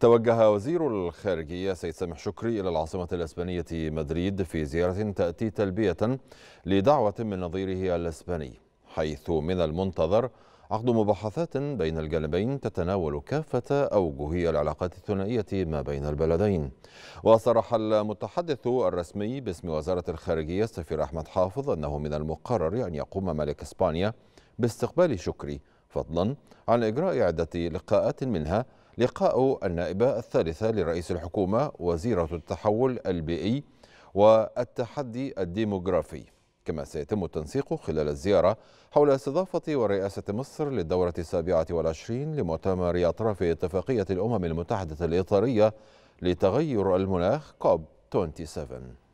توجه وزير الخارجية سيد سامح شكري إلى العاصمة الإسبانية مدريد في زيارة تأتي تلبية لدعوة من نظيره الإسباني حيث من المنتظر عقد مباحثات بين الجانبين تتناول كافة أوجه العلاقات الثنائية ما بين البلدين وصرح المتحدث الرسمي باسم وزارة الخارجية السفير أحمد حافظ أنه من المقرر أن يقوم ملك إسبانيا باستقبال شكري فضلا عن إجراء عدة لقاءات منها لقاء النائبة الثالثة لرئيس الحكومة وزيرة التحول البيئي والتحدي الديموغرافي كما سيتم التنسيق خلال الزيارة حول استضافة ورئاسة مصر للدورة السابعة والعشرين لمؤتمر أطراف اتفاقية الأمم المتحدة الإطارية لتغير المناخ كوب 27